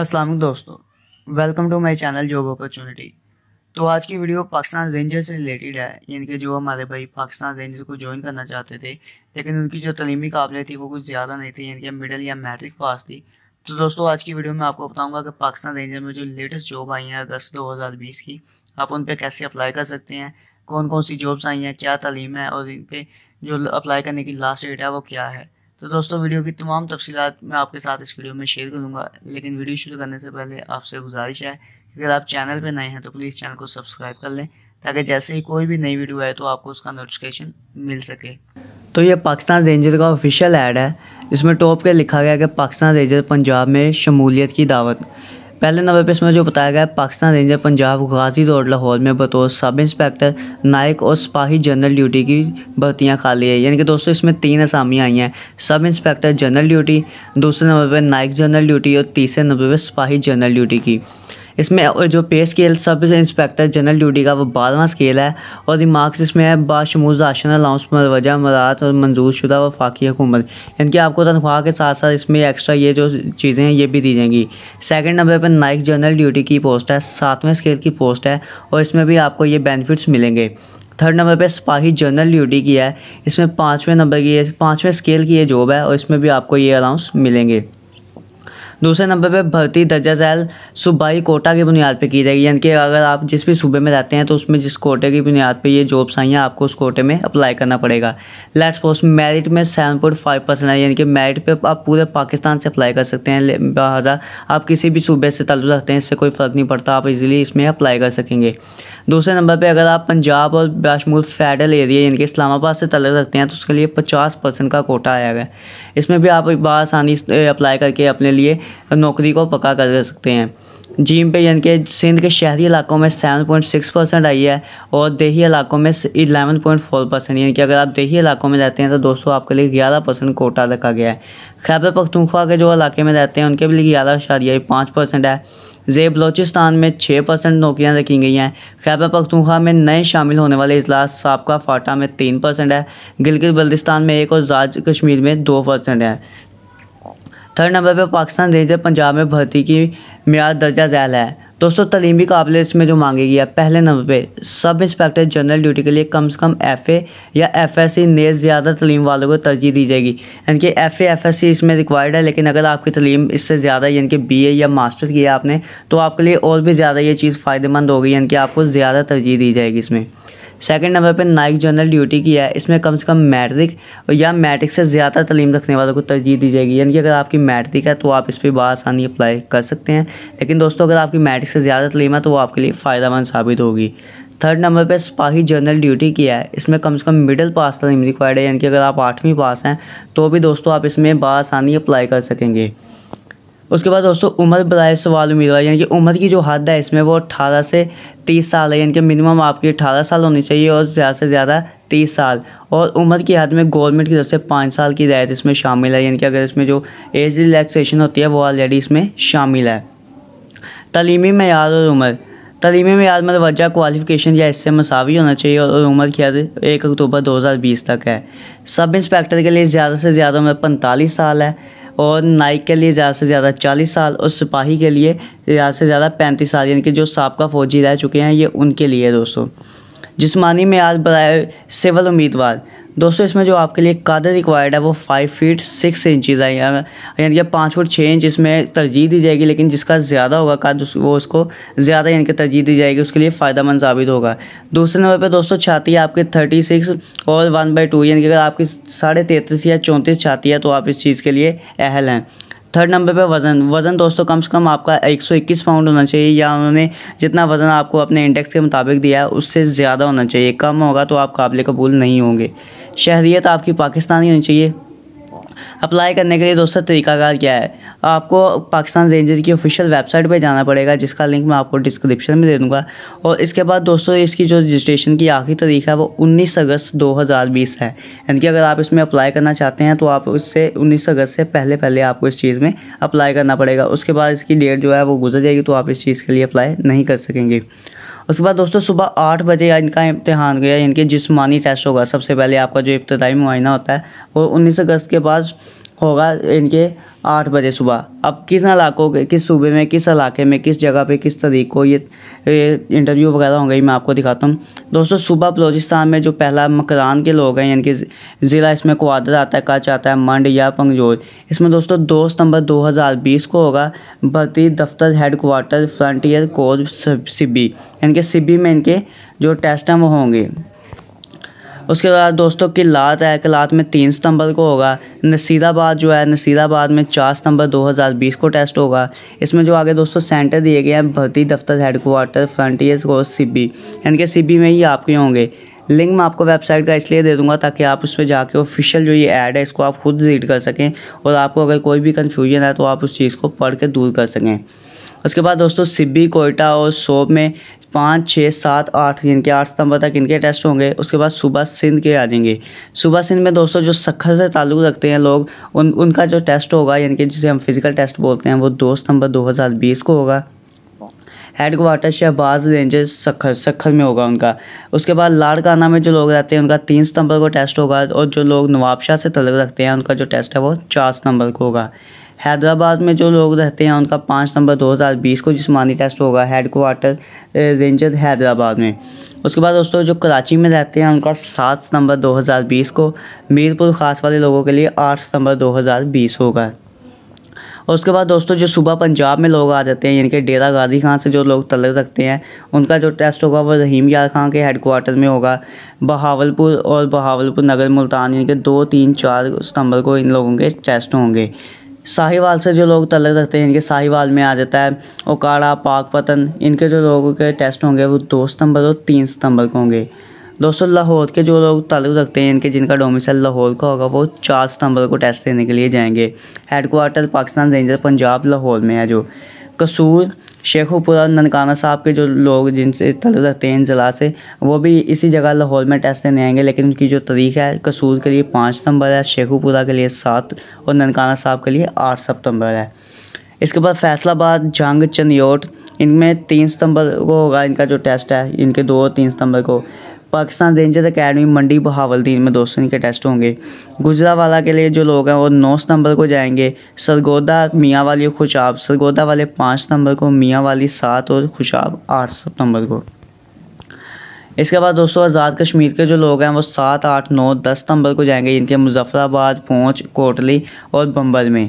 असलम दोस्तों welcome to my channel job opportunity तो आज की वीडियो पाकिस्तान रेंजर से रिलेटेड है यानी कि जो हमारे भाई पाकिस्तान रेंजर्स को ज्वाइन करना चाहते थे लेकिन उनकी जो तलीमी काबिलियत थी वो कुछ ज़्यादा नहीं थी यानी कि मिडिल या मैट्रिक पास थी तो दोस्तों आज की वीडियो में आपको बताऊँगा कि पाकिस्तान रेंजर में जो लेटेस्ट जॉब आई हैं अगस्त बीस की आप उन पर कैसे अप्लाई कर सकते हैं कौन कौन सी जॉब्स आई हैं क्या तलीम है और इन पर जो अप्लाई करने की लास्ट डेट है वो क्या है तो दोस्तों वीडियो की तमाम तफसीत मैं आपके साथ इस वीडियो में शेयर करूँगा लेकिन वीडियो शुरू करने से पहले आपसे गुजारिश है अगर आप चैनल पर नए हैं तो प्लीज़ चैनल को सब्सक्राइब कर लें ताकि जैसे ही कोई भी नई वीडियो आए तो आपको उसका नोटिफिकेशन मिल सके तो ये पाकिस्तान रेंजर का ऑफिशियल ऐड है इसमें टॉप के लिखा गया कि पाकिस्तान रेंजर पंजाब में शमूलियत की दावत पहले नंबर पर इसमें जो बताया गया पाकिस्तान रेंजर पंजाब गाजी रोड लाहौर में बतौर सब इंस्पेक्टर नायक और सिपाही जनरल ड्यूटी की भर्तियाँ खाली है यानी कि दोस्तों इसमें तीन असामियाँ आई हैं सब इंस्पेक्टर जनरल ड्यूटी दूसरे नंबर पर नायक जनरल ड्यूटी और तीसरे नंबर पर सिपाही जनरल ड्यूटी की इसमें जो पे स्केल सब इंस्पेक्टर जनरल ड्यूटी का वो बारहवां स्केल है और मार्क्स इसमें है बाशमूज राशन अलाउंस मरवजा मरात और मंजूर शुदा व फाकी हुकूमत यानी कि आपको तनख्वाह के साथ साथ इसमें एक्स्ट्रा ये जो चीज़ें हैं ये भी दी जाएंगी सेकेंड नंबर पर नाइक जनरल ड्यूटी की पोस्ट है सातवें स्केल की पोस्ट है और इसमें भी आपको ये बेनिफिट्स मिलेंगे थर्ड नंबर पे सिपाही जनरल ड्यूटी की है इसमें पाँचवें नंबर की पाँचवें स्केल की ये जॉब है और इसमें भी आपको ये अलाउंस मिलेंगे दूसरे नंबर पर भर्ती दर्जा जैल सूबाई कोटा की बुनियाद पर की जाएगी यानी कि अगर आप जिस भी सूबे में रहते हैं तो उसमें जिस कोटे की बुनियाद पर ये जॉब्स आई हैं आपको उस कोटे में अप्लाई करना पड़ेगा लेट्स पोस्ट मेरिट में सेवन पॉइंट फाइव परसेंट है यानी कि मेरिट पर आप पूरे पाकिस्तान से अप्लाई कर सकते हैं लिहाजा आप किसी भी सूबे से तल्लु रखते हैं इससे कोई फ़र्क नहीं पड़ता आप इजीली इसमें अप्लाई कर सकेंगे दूसरे नंबर पे अगर आप पंजाब और बाशमूल फेडरल एरिया यानी कि इस्लामाबाद से तलक रखते हैं तो उसके लिए पचास परसेंट का कोटा आया गया इसमें भी आप बसानी अप्लाई करके अपने लिए नौकरी को पक्का कर सकते हैं जीम पे यानी कि सिंध के शहरी इलाकों में सेवन पॉइंट सिक्स परसेंट आई है और देही इलाकों में इलेवन पॉइंट फोर परसेंट यानी कि अगर आप देही इलाकों में रहते हैं तो दोस्तों आपके लिए ग्यारह परसेंट कोटा रखा गया है खैबर पखतूखा के जो इलाके में रहते हैं उनके लिए ग्यारह इशारिया पाँच परसेंट है जे बलोचिस्तान में छः परसेंट नौकरियाँ रखी गई हैं खैबर पखतूखा में नए शामिल होने वाले अजलास सबका फाटा में तीन परसेंट है गिलगित बल्दिस्तान में एक और जाज कश्मीर में दो परसेंट है थर्ड नंबर पर पाकिस्तान रेंजर पंजाब में भर्ती की मैार दर्जा झैल है दोस्तों तलीमी काबिल इसमें जो मांगी गई है पहले नंबर पे सब इंस्पेक्टर जनरल ड्यूटी के लिए कम से कम एफ ए या एफ एस सी ने ज़्यादा तलीम वालों को तरजीह दी जाएगी यानी कि F FSc F S C इसमें रिक्वायर्ड है लेकिन अगर आपकी तलीम इससे ज़्यादा यानी कि बी ए या मास्टर किया आपने तो आपके लिए और भी ज़्यादा ये चीज़ फ़ायदेमंद होगी यानी कि आपको ज़्यादा तरजीह दी जाएगी इसमें सेकंड नंबर पर नाइक जनरल ड्यूटी की है इसमें कम से कम मैट्रिक या मैट्रिक से ज़्यादा तलीम रखने वालों को तरजीह दी जाएगी यानी कि अगर आपकी मैट्रिक है तो आप इस पर बसानी अप्लाई कर सकते हैं लेकिन दोस्तों अगर आपकी मैट्रिक से ज़्यादा तलीम है तो वो आपके लिए फ़ायदा साबित होगी थर्ड नंबर पर सिपाही जनरल ड्यूटी किया है इसमें कम से कम मिडिल पास तलीम रिक्वायर्ड है यानी कि अगर आप आठवीं पास हैं तो भी दोस्तों आप इसमें बसानी अप्लाई कर सकेंगे उसके बाद दोस्तों उम्र बरए सवाल उम्मीदवार यानी कि उम्र की जो हद है इसमें वो अट्ठारह से तीस साल है यानी कि मिनिमम आपकी अठारह साल होनी चाहिए और ज़्यादा से ज़्यादा तीस साल और उम्र की हद में गवर्नमेंट की तरफ से पाँच साल की रियायत इसमें शामिल है यानी कि अगर इसमें जो एज रिलैक्सेशन होती है वो ऑलरेडी इसमें शामिल है तलीमी मैार और उम्र तलीमी मैार में मतलब वजह क्वालिफ़िकेशन या इससे मसावी होना चाहिए और उम्र की हद एक अक्टूबर बीस तक है सब इंस्पेक्टर के लिए ज़्यादा से ज़्यादा उम्र पैंतालीस साल है और नाइक के लिए ज़्यादा से ज़्यादा चालीस साल और सिपाही के लिए ज़्यादा से ज़्यादा पैंतीस साल यानी कि जो सबका फ़ौजी रह चुके हैं ये उनके लिए दोस्तों जिसमानी में आज बरए सिविल उम्मीदवार दोस्तों इसमें जो आपके लिए कद रिक्वायर्ड है वो फाइव फीट सिक्स इंचज़ आएगा है यानी कि पाँच फुट छः इंच इसमें तरजीह दी जाएगी लेकिन जिसका ज़्यादा होगा कद वो उसको ज़्यादा यानी कि तरजीह दी जाएगी उसके लिए फ़ायदा साबित होगा दूसरे नंबर पर दोस्तों छाती है आपकी थर्टी सिक्स और वन बाई टू यानी कि अगर आपकी साढ़े तैंतीस या चौंतीस छाती है तो आप इस चीज़ के लिए अहल हैं थर्ड नंबर पे वज़न वज़न दोस्तों कम से कम आपका 121 पाउंड होना चाहिए या उन्होंने जितना वज़न आपको अपने इंडेक्स के मुताबिक दिया है उससे ज़्यादा होना चाहिए कम होगा तो आप काबिल कबूल नहीं होंगे शहरीत आपकी पाकिस्तानी होनी चाहिए अप्लाई करने के लिए दोस्तों तरीकाकार क्या है आपको पाकिस्तान रेंजर की ऑफिशियल वेबसाइट पर जाना पड़ेगा जिसका लिंक मैं आपको डिस्क्रिप्शन में दे दूंगा और इसके बाद दोस्तों इसकी जो रजिस्ट्रेशन की आखिरी तारीख है वो 19 अगस्त 2020 है यानी कि अगर आप इसमें अप्लाई करना चाहते हैं तो आप उससे 19 अगस्त से पहले पहले आपको इस चीज़ में अप्लाई करना पड़ेगा उसके बाद इसकी डेट जो है वो गुजर जाएगी तो आप इस चीज़ के लिए अप्लाई नहीं कर सकेंगे उसके बाद दोस्तों सुबह आठ बजे इनका इम्तहान गया इनके जिसमानी टेस्ट होगा सबसे पहले आपका जो इब्तदाई मुआयना होता है वो उन्नीस अगस्त के बाद होगा इनके आठ बजे सुबह अब किस इलाकों के किस सूबे में किस इलाके में किस जगह पे किस तरीक को ये, ये इंटरव्यू वगैरह होंगे मैं आपको दिखाता हूँ दोस्तों सुबह बलोचिस्तान में जो पहला मकरान के लोग हैं यानी कि ज़िला इसमें क्वादर आता है कच आता है मंड या पंगजोर इसमें दोस्तों दो सितंबर 2020 को होगा भर्ती दफ्तर head quarter frontier corps Sibi यानी कि सिब्बी में इनके जो टेस्ट हैं वो होंगे उसके बाद दोस्तों किलात है किलात में तीन सितंबर को होगा नसीराबाद जो है नसीराबाद में चार सितंबर 2020 को टेस्ट होगा इसमें जो आगे दोस्तों सेंटर दिए गए हैं भर्ती दफ्तर हेडकोार्टर फ्रंटियर्स और सीबी यानी कि सीबी में ही आपके होंगे लिंक मैं आपको वेबसाइट का इसलिए दे दूंगा ताकि आप उस पर जाके ऑफिशियल जो ये ऐड है इसको आप खुद रीड कर सकें और आपको अगर कोई भी कन्फ्यूजन है तो आप उस चीज़ को पढ़ के दूर कर सकें उसके बाद दोस्तों सिब्बी कोयटा और सोप में पाँच छः सात आठ यानी कि आठ सितंबर तक इनके टेस्ट होंगे उसके बाद सुबह सिंध के आ जाएंगे सुबह सिंध में दोस्तों जो सखर से ताल्लुक़ रखते हैं लोग उन उनका जो टेस्ट होगा यानी कि जिसे हम फिज़िकल टेस्ट बोलते हैं वो दो सितंबर 2020 को होगा head quarter Shahbaz rangers Sukkur Sukkur में होगा उनका उसके बाद लाड़काना में जो लोग रहते हैं उनका तीन सितंबर को टेस्ट होगा और जो लोग नवाबशाह से तलक रखते हैं उनका जो टेस्ट है वो चार सितंबर को होगा हैदराबाद में जो लोग रहते हैं उनका पाँच नंबर 2020 को जिसमानी टेस्ट होगा हेड क्वार्टर रेंजर हैदराबाद में उसके बाद दोस्तों जो कराची में रहते हैं उनका सात हज़ार 2020 को मीरपुर खास वाले लोगों के लिए आठ सितंबर 2020 होगा और उसके बाद दोस्तों जो सुबह पंजाब में लोग आ जाते हैं यानी कि डेरा गाजी खान से जो लोग तलक रखते हैं उनका जो टेस्ट होगा वो रहीम यार खान के हेड कोार्टर में होगा बहावलपुर और बहावलपुर नगर मुल्तान यानी कि दो तीन चार सितंबर को इन लोगों के टेस्ट होंगे साहिवाल से जो लोग तलक रखते हैं इनके साहिवाल में आ जाता है ओकाड़ा पतन इनके जो लोगों के टेस्ट होंगे वो दो सितंबर और तीन सितंबर को होंगे दोस्तों लाहौर के जो लोग ताल्लुक रखते हैं इनके जिनका डोमिसल लाहौर का होगा वो चार सितंबर को टेस्ट देने के लिए जाएंगे हेडकोार्टर पाकिस्तान रेंजर पंजाब लाहौर में है जो कसूर शेखोपुरा ननकाना साहब के जो लोग जिनसे तल रहते हैं जला से वो भी इसी जगह लाहौर में टेस्ट देने आएंगे लेकिन उनकी जो तारीख है कसूर के लिए पाँच सितंबर है शेखोपुरा के लिए सात और ननकाना साहब के लिए आठ सितंबर है इसके बाद फैसलाबाद जंग चंदोट इनमें तीन सितंबर को होगा इनका जो टेस्ट है इनके दो और तीन सितंबर को पाकिस्तान रेंजर अकेडमी मंडी बहावलदीन में दो सौ के टेस्ट होंगे गुजरावाला के लिए जो लोग हैं वो नौ सितंबर को जाएंगे सरगोदा मियाँ वाली खुशाब सरगोदा वाले पाँच सितंबर को मियाँ वाली सात और खुशाब आठ सितंबर को इसके बाद दोस्तों आज़ाद कश्मीर के जो लोग हैं वो सात आठ नौ दस सितंबर को जाएंगे इनके मुजफ्फराबाद पहुँच कोटली और बम्बर में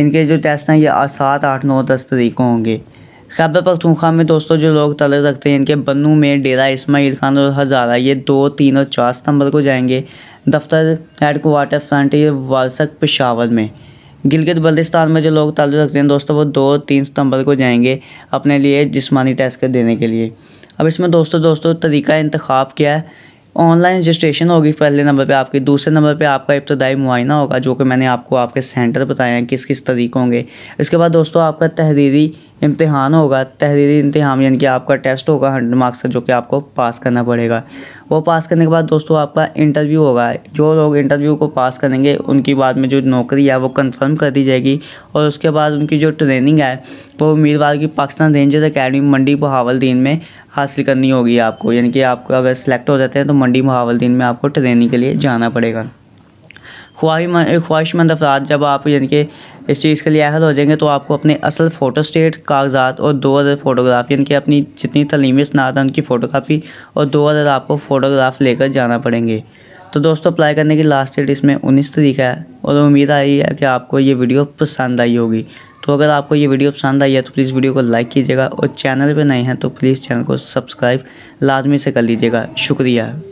इनके जो टेस्ट हैं ये सात आठ नौ दस तरीक को होंगे खैबर पखतूखा में दोस्तों जो लोग तलब रखते हैं इनके बनू में डेरा इसमाइल खान और हज़ारा ये दो तीन और चार सितंबर को जाएंगे दफ्तर हेड क्वार्टर ये वालसक पेशावर में गिलगित बल्तिस्तान में जो लोग ताल्लुक रखते हैं दोस्तों वो दो तीन सितंबर को जाएंगे अपने लिए जिसमानी टेस्ट देने के लिए अब इसमें दोस्तों दोस्तों तरीका इंतखब क्या है ऑनलाइन रजिस्ट्रेशन होगी पहले नंबर पे आपकी दूसरे नंबर पे आपका इब्तदाई मुआयना होगा जो कि मैंने आपको आपके सेंटर बताया हैं किस किस तरीके होंगे इसके बाद दोस्तों आपका तहरीरी इम्तहान होगा तहरीरी इम्तहान यानी कि आपका टेस्ट होगा हंड्रेड मार्क्स का जो कि आपको पास करना पड़ेगा वो पास करने के बाद दोस्तों आपका इंटरव्यू होगा जो लोग इंटरव्यू को पास करेंगे उनकी बाद में जो नौकरी है वो कंफर्म कर दी जाएगी और उसके बाद उनकी जो ट्रेनिंग है वो उम्मीदवार की पाकिस्तान रेंजर्स अकेडमी मंडी बहावलदीन में हासिल करनी होगी आपको यानी कि आपको अगर सेलेक्ट हो जाते हैं तो मंडी बहावलदीन में आपको ट्रेनिंग के लिए जाना पड़ेगा ख्वाहिश ख्वाहिशमंद अफराद जब आप यानी कि इस चीज़ के लिए अहल हो जाएंगे तो आपको अपने असल फ़ोटो स्टेट कागजात और दो हज़ार फ़ोटोग्राफ यानी कि अपनी जितनी तलीमी है उनकी फ़ोटोकापी और दो हज़ार आपको फ़ोटोग्राफ लेकर जाना पड़ेंगे तो दोस्तों अप्लाई करने की लास्ट डेट इसमें उन्नीस तरीका है और उम्मीद आई है कि आपको ये वीडियो पसंद आई होगी तो अगर आपको ये वीडियो पसंद आई है तो प्लीज़ वीडियो को लाइक कीजिएगा और चैनल पर नए हैं तो प्लीज़ चैनल को सब्सक्राइब लाजमी से कर लीजिएगा शुक्रिया